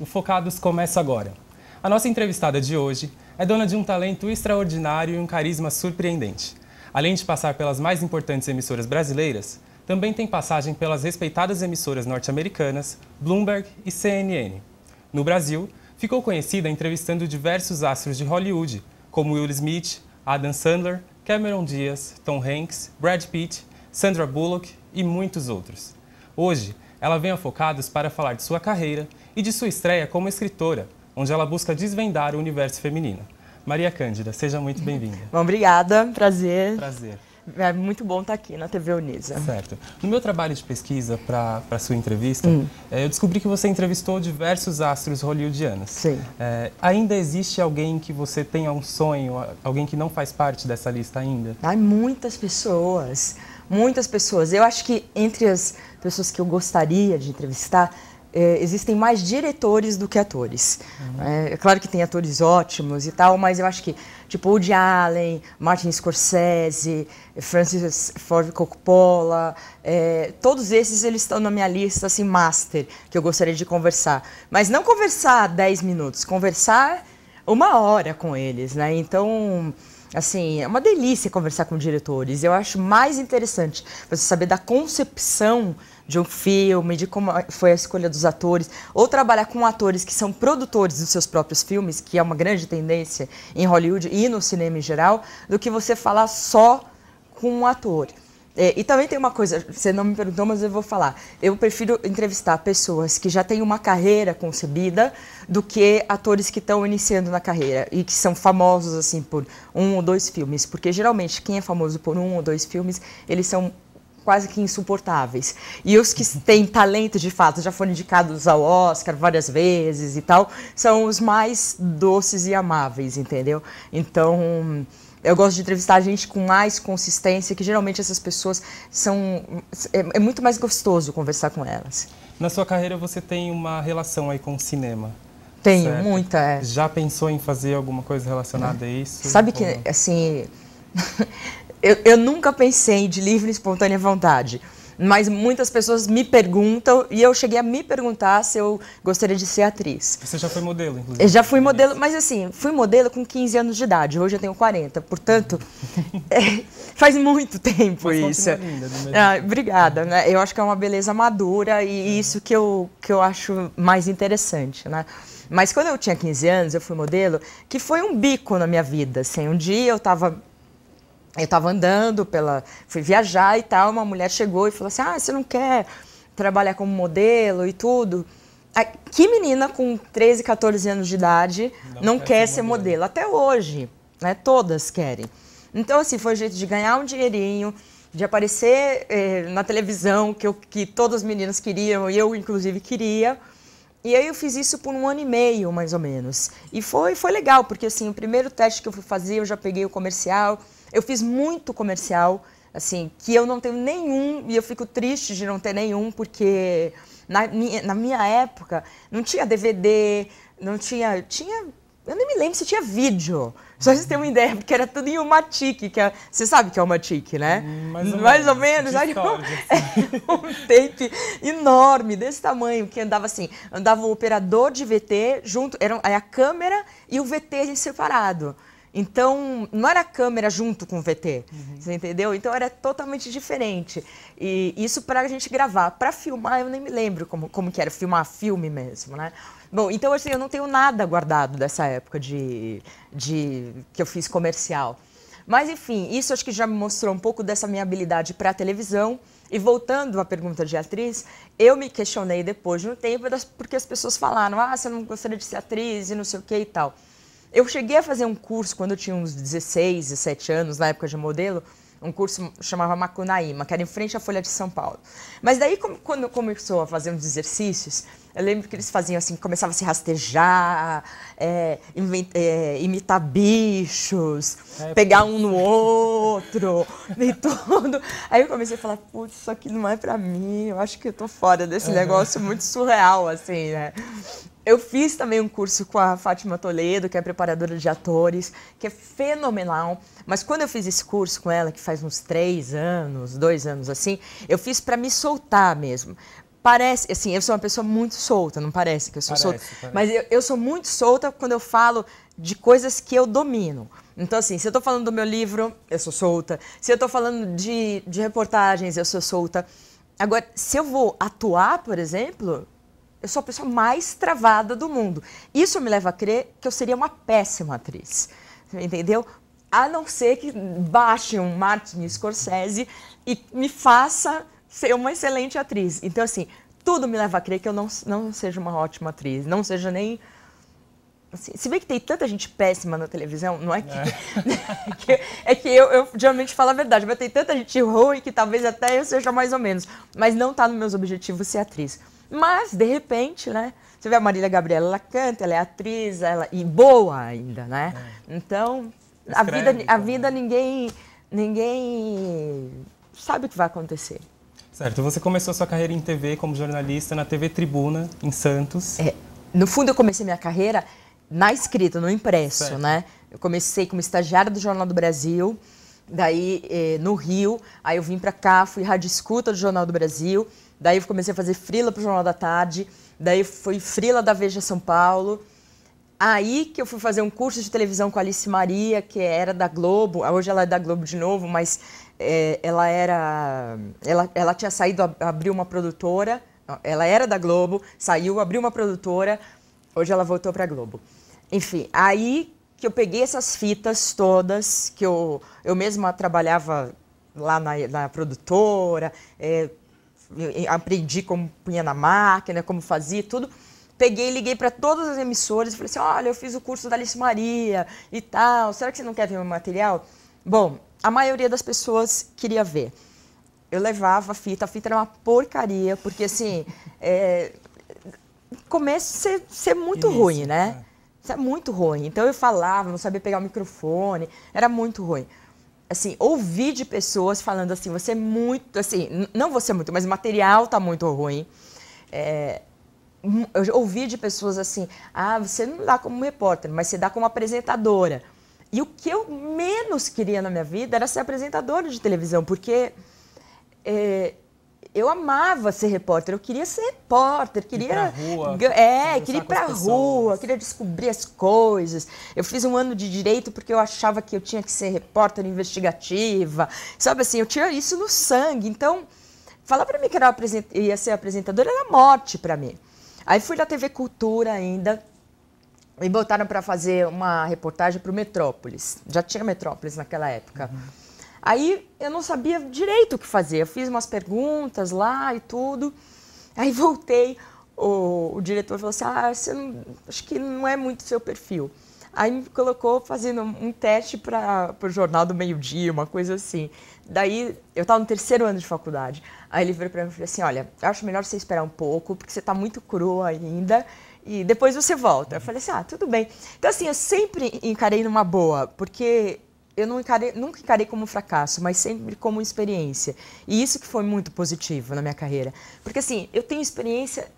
o Focados começa agora. A nossa entrevistada de hoje é dona de um talento extraordinário e um carisma surpreendente. Além de passar pelas mais importantes emissoras brasileiras, também tem passagem pelas respeitadas emissoras norte-americanas Bloomberg e CNN. No Brasil, ficou conhecida entrevistando diversos astros de Hollywood, como Will Smith, Adam Sandler, Cameron Diaz, Tom Hanks, Brad Pitt, Sandra Bullock e muitos outros. Hoje, ela vem a Focados para falar de sua carreira e de sua estreia como escritora, onde ela busca desvendar o universo feminino. Maria Cândida, seja muito bem-vinda. obrigada, prazer. Prazer. É muito bom estar aqui na TV Unisa. Certo. No meu trabalho de pesquisa para a sua entrevista, hum. é, eu descobri que você entrevistou diversos astros hollywoodianos. Sim. É, ainda existe alguém que você tenha um sonho, alguém que não faz parte dessa lista ainda? Ai, muitas pessoas muitas pessoas. Eu acho que entre as pessoas que eu gostaria de entrevistar, é, existem mais diretores do que atores. Uhum. É, é, claro que tem atores ótimos e tal, mas eu acho que, tipo, Woody Allen, Martin Scorsese, Francis Ford Coppola, é, todos esses eles estão na minha lista, assim, master, que eu gostaria de conversar. Mas não conversar 10 minutos, conversar uma hora com eles, né? Então... Assim, é uma delícia conversar com diretores. Eu acho mais interessante você saber da concepção de um filme, de como foi a escolha dos atores, ou trabalhar com atores que são produtores dos seus próprios filmes, que é uma grande tendência em Hollywood e no cinema em geral, do que você falar só com um ator. É, e também tem uma coisa, você não me perguntou, mas eu vou falar. Eu prefiro entrevistar pessoas que já têm uma carreira concebida do que atores que estão iniciando na carreira e que são famosos assim por um ou dois filmes, porque geralmente quem é famoso por um ou dois filmes, eles são quase que insuportáveis. E os que uhum. têm talento de fato, já foram indicados ao Oscar várias vezes e tal, são os mais doces e amáveis, entendeu? Então, eu gosto de entrevistar gente com mais consistência, que geralmente essas pessoas são. É, é, muito mais gostoso conversar com elas. Na sua carreira você tem uma relação aí com o cinema. Tenho, certo? muita. É. Já pensou em fazer alguma coisa relacionada é. a isso? Sabe que, assim. eu, eu nunca pensei de livre e espontânea vontade mas muitas pessoas me perguntam e eu cheguei a me perguntar se eu gostaria de ser atriz. Você já foi modelo, inclusive? Eu já fui modelo, mas assim, fui modelo com 15 anos de idade, hoje eu tenho 40, portanto, é, faz muito tempo mas isso. Linda, ah, obrigada, né? Eu acho que é uma beleza madura e é. isso que eu, que eu acho mais interessante, né? Mas quando eu tinha 15 anos, eu fui modelo, que foi um bico na minha vida, assim, um dia eu estava eu estava andando pela, fui viajar e tal, uma mulher chegou e falou assim: "Ah, você não quer trabalhar como modelo e tudo?" que menina com 13, 14 anos de idade não, não quer, quer, ser modelo. modelo. até hoje, né? Todas querem. Então assim, foi um jeito de ganhar um dinheirinho, de aparecer eh, na televisão que eu, que todas as meninas queriam e eu inclusive queria. E aí eu fiz isso por um ano e meio, mais ou menos. E foi foi legal, porque assim, o primeiro teste que eu fui fazer, eu já peguei o comercial eu fiz muito comercial, assim, que eu não tenho nenhum e eu fico triste de não ter nenhum, porque na minha, na minha época não tinha DVD, não tinha. tinha eu nem me lembro se tinha vídeo. Só vocês terem uma ideia, porque era tudo em uma tique, que é, você sabe que é uma tique, né? Hum, mais ou, Mais ou menos. Era assim. é um, um enorme, desse tamanho, que andava assim, andava o operador de VT junto, era a câmera e o VT separado. Então, não era a câmera junto com o VT, uhum. você entendeu? Então, era totalmente diferente. E isso para a gente gravar. Para filmar, eu nem me lembro como, como que era, filmar filme mesmo, né? Bom, então, assim, eu não tenho nada guardado dessa época de, de que eu fiz comercial. Mas, enfim, isso acho que já me mostrou um pouco dessa minha habilidade para televisão. E voltando à pergunta de atriz, eu me questionei depois de um tempo, porque as pessoas falaram, ah, você não gostaria de ser atriz e não sei o que e tal. Eu cheguei a fazer um curso quando eu tinha uns 16, 17 anos, na época de modelo, um curso chamava Macunaíma, que era em frente à Folha de São Paulo. Mas daí, quando começou a fazer uns exercícios, eu lembro que eles faziam assim, começava a se rastejar, é, é, imitar bichos, é, pegar um no outro, e tudo. Aí eu comecei a falar, putz, isso aqui não é pra mim, eu acho que eu tô fora desse negócio muito surreal, assim, né? Eu fiz também um curso com a Fátima Toledo, que é preparadora de atores, que é fenomenal. Mas quando eu fiz esse curso com ela, que faz uns três anos, dois anos assim, eu fiz para me soltar mesmo. Parece, assim, eu sou uma pessoa muito solta, não parece que eu sou parece, solta. Parece. Mas eu, eu sou muito solta quando eu falo de coisas que eu domino. Então, assim, se eu estou falando do meu livro, eu sou solta. Se eu estou falando de, de reportagens, eu sou solta. Agora, se eu vou atuar, por exemplo, eu sou a pessoa mais travada do mundo. Isso me leva a crer que eu seria uma péssima atriz. Entendeu? A não ser que baixe um Martin Scorsese e me faça ser uma excelente atriz. Então, assim, tudo me leva a crer que eu não, não seja uma ótima atriz. Não seja nem Assim, se bem que tem tanta gente péssima na televisão, não é que. É que, é que eu, eu, geralmente falo a verdade, mas tem tanta gente ruim que talvez até eu seja mais ou menos. Mas não está nos meus objetivos ser atriz. Mas, de repente, né? Você vê a Marília Gabriela, ela canta, ela é atriz, ela e boa ainda, né? É. Então, Escreve, a vida, a vida ninguém, ninguém sabe o que vai acontecer. Certo, você começou sua carreira em TV como jornalista na TV Tribuna, em Santos. É, no fundo, eu comecei minha carreira na escrita, no impresso, certo. né? Eu comecei como estagiária do Jornal do Brasil, daí eh, no Rio, aí eu vim para cá, fui rádio escuta do Jornal do Brasil, Daí comecei a fazer frila para o Jornal da Tarde. Daí fui frila da Veja São Paulo. Aí que eu fui fazer um curso de televisão com a Alice Maria, que era da Globo. Hoje ela é da Globo de novo, mas é, ela era, ela, ela tinha saído, abriu uma produtora. Ela era da Globo, saiu, abriu uma produtora. Hoje ela voltou para a Globo. Enfim, aí que eu peguei essas fitas todas, que eu, eu mesma trabalhava lá na, na produtora, é, aprendi como punha na máquina, como fazia tudo. Peguei e liguei para todas as emissoras e falei assim: olha, eu fiz o curso da Alice Maria e tal, será que você não quer ver meu material? Bom, a maioria das pessoas queria ver. Eu levava a fita, a fita era uma porcaria, porque assim, é, começa a ser, muito Início, ruim, né? É. Isso é muito ruim. Então eu falava, não sabia pegar o microfone, era muito ruim assim, ouvir de pessoas falando assim, você é muito, assim, não você é muito, mas o material tá muito ruim. É, eu ouvi de pessoas assim, ah, você não dá como repórter, mas você dá como apresentadora. E o que eu menos queria na minha vida era ser apresentadora de televisão, porque é, eu amava ser repórter, eu queria ser repórter, queria rua, é, queria ir pra rua, queria descobrir as coisas. Eu fiz um ano de direito porque eu achava que eu tinha que ser repórter investigativa. Sabe assim, eu tinha isso no sangue. Então, falar para mim que era ia ser apresentadora era morte para mim. Aí fui da TV Cultura ainda e botaram para fazer uma reportagem pro Metrópolis. Já tinha Metrópolis naquela época. Uhum. Aí eu não sabia direito o que fazer. Eu fiz umas perguntas lá e tudo. Aí voltei, o, o diretor falou assim: Ah, você não, acho que não é muito seu perfil. Aí me colocou fazendo um teste para o jornal do meio-dia, uma coisa assim. Daí eu estava no terceiro ano de faculdade. Aí ele virou para mim e falou assim: Olha, acho melhor você esperar um pouco, porque você está muito crua ainda e depois você volta. Eu falei assim, ah, tudo bem. Então, assim, eu sempre encarei numa boa, porque eu não encarei, nunca encarei como fracasso, mas sempre como experiência. E isso que foi muito positivo na minha carreira. Porque, assim, eu tenho experiência,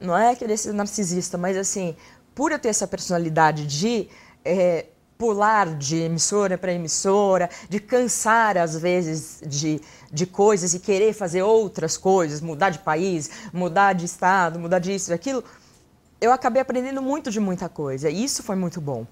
não é que eu ser narcisista, mas, assim, por eu ter essa personalidade de é, pular de emissora para emissora, de cansar às vezes de, de coisas e querer fazer outras coisas, mudar de país, mudar de estado, mudar disso e aquilo, eu acabei aprendendo muito de muita coisa. E isso foi muito bom.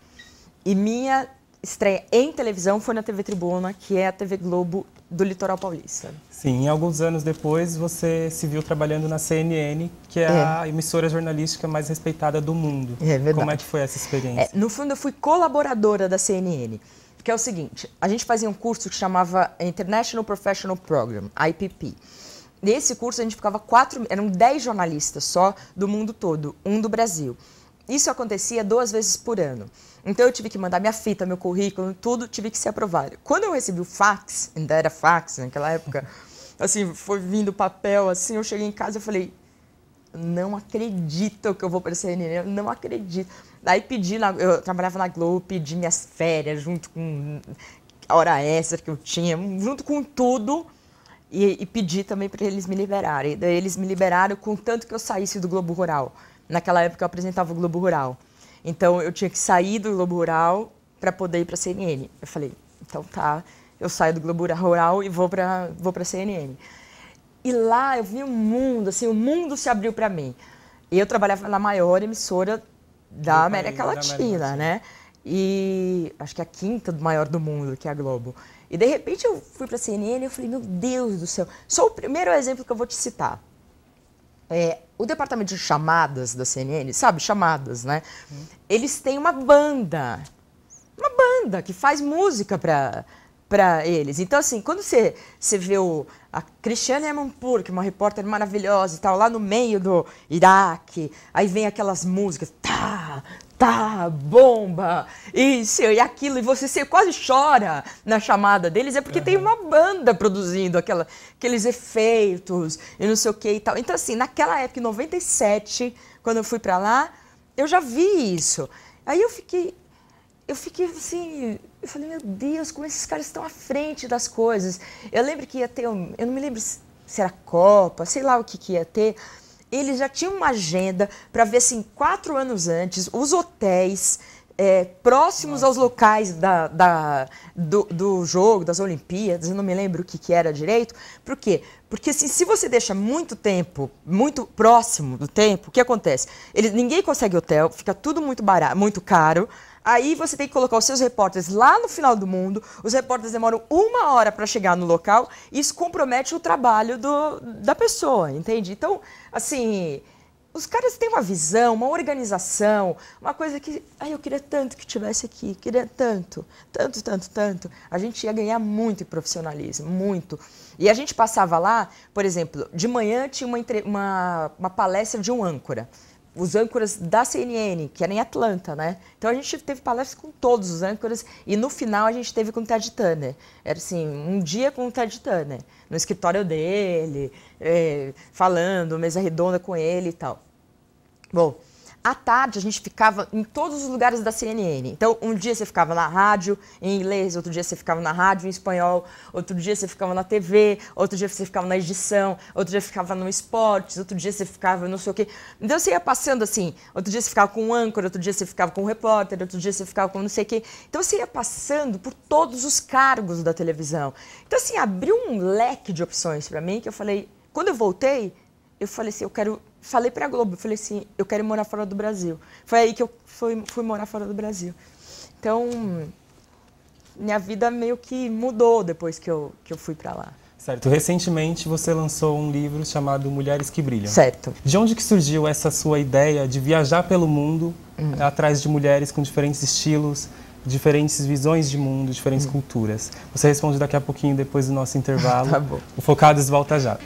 E minha estreia em televisão foi na TV Tribuna, que é a TV Globo do Litoral Paulista. Sim, alguns anos depois você se viu trabalhando na CNN, que é, é, a emissora jornalística mais respeitada do mundo. É verdade. Como é que foi essa experiência? É, no fundo, eu fui colaboradora da CNN, que é o seguinte, a gente fazia um curso que chamava International Professional Program, IPP. Nesse curso a gente ficava quatro, eram dez jornalistas só do mundo todo, um do Brasil. Isso acontecia duas vezes por ano. Então eu tive que mandar minha fita, meu currículo, tudo, tive que ser aprovado. Quando eu recebi o fax, ainda era fax naquela época, assim, foi vindo papel, assim, eu cheguei em casa e falei, não acredito que eu vou para a CNN, não acredito. Daí pedi, na, eu trabalhava na Globo, pedi minhas férias junto com a hora extra que eu tinha, junto com tudo. E, e pedi também para eles me liberarem. Daí eles me liberaram, contanto que eu saísse do Globo Rural. Naquela época eu apresentava o Globo Rural. Então eu tinha que sair do Globo Rural para poder ir para a CNN. Eu falei, então tá, eu saio do Globo Rural e vou para vou a CNN. E lá eu vi o um mundo, assim, o mundo se abriu para mim. Eu trabalhava na maior emissora da, América, país, Latina, da América né? E acho que é a quinta maior do mundo, que é a Globo. E de repente eu fui para a CNN e eu falei, meu Deus do céu. Só o primeiro exemplo que eu vou te citar. É, o departamento de chamadas da CNN, sabe, chamadas, né? Eles têm uma banda, uma banda que faz música para para eles. Então, assim, quando você, você vê o, a Christiane Amanpour, que é uma repórter maravilhosa e tal, lá no meio do Iraque, aí vem aquelas músicas, tá, tá, bomba, isso e aquilo, e você, você quase chora na chamada deles, é porque uhum. tem uma banda produzindo aquela, aqueles efeitos e não sei o que e tal. Então, assim, naquela época, em 97, quando eu fui para lá, eu já vi isso. Aí eu fiquei, eu fiquei assim, eu falei, meu Deus, como esses caras estão à frente das coisas. Eu lembro que ia ter, eu não me lembro se era Copa, sei lá o que, que ia ter, ele já tinha uma agenda para ver, assim, quatro anos antes, os hotéis é, próximos Nossa. aos locais da, da do, do, jogo, das Olimpíadas, eu não me lembro o que, que era direito. Por quê? Porque assim, se você deixa muito tempo, muito próximo do tempo, o que acontece? Ele, ninguém consegue hotel, fica tudo muito barato, muito caro. Aí você tem que colocar os seus repórteres lá no final do mundo. Os repórteres demoram uma hora para chegar no local. Isso compromete o trabalho do, da pessoa, entende? Então, assim, os caras têm uma visão, uma organização, uma coisa que. Ai, eu queria tanto que tivesse aqui, queria tanto, tanto, tanto, tanto. A gente ia ganhar muito em profissionalismo, muito. E a gente passava lá, por exemplo, de manhã tinha uma, uma, uma palestra de um âncora os âncoras da CNN, que era é em Atlanta, né? Então a gente teve palestras com todos os âncoras e no final a gente teve com o Ted Turner. Era assim, um dia com o Ted Turner, no escritório dele, é, falando, mesa redonda com ele e tal. Bom, à tarde, a gente ficava em todos os lugares da CNN. Então, um dia você ficava na rádio, em inglês, outro dia você ficava na rádio, em espanhol, outro dia você ficava na TV, outro dia você ficava na edição, outro dia ficava no esportes, outro dia você ficava não sei o quê. Então, você ia passando assim. Outro dia você ficava com um âncora, outro dia você ficava com um repórter, outro dia você ficava com não sei o quê. Então, você ia passando por todos os cargos da televisão. Então, assim, abriu um leque de opções para mim que eu falei. Quando eu voltei, eu falei assim: eu quero falei para a Globo, falei assim, eu quero morar fora do Brasil. Foi aí que eu fui, fui morar fora do Brasil. Então, minha vida meio que mudou depois que eu, que eu fui para lá. Certo. Recentemente você lançou um livro chamado Mulheres que Brilham. Certo. De onde que surgiu essa sua ideia de viajar pelo mundo hum. atrás de mulheres com diferentes estilos, diferentes visões de mundo, diferentes hum. culturas? Você responde daqui a pouquinho, depois do nosso intervalo. tá bom. O Focados volta já.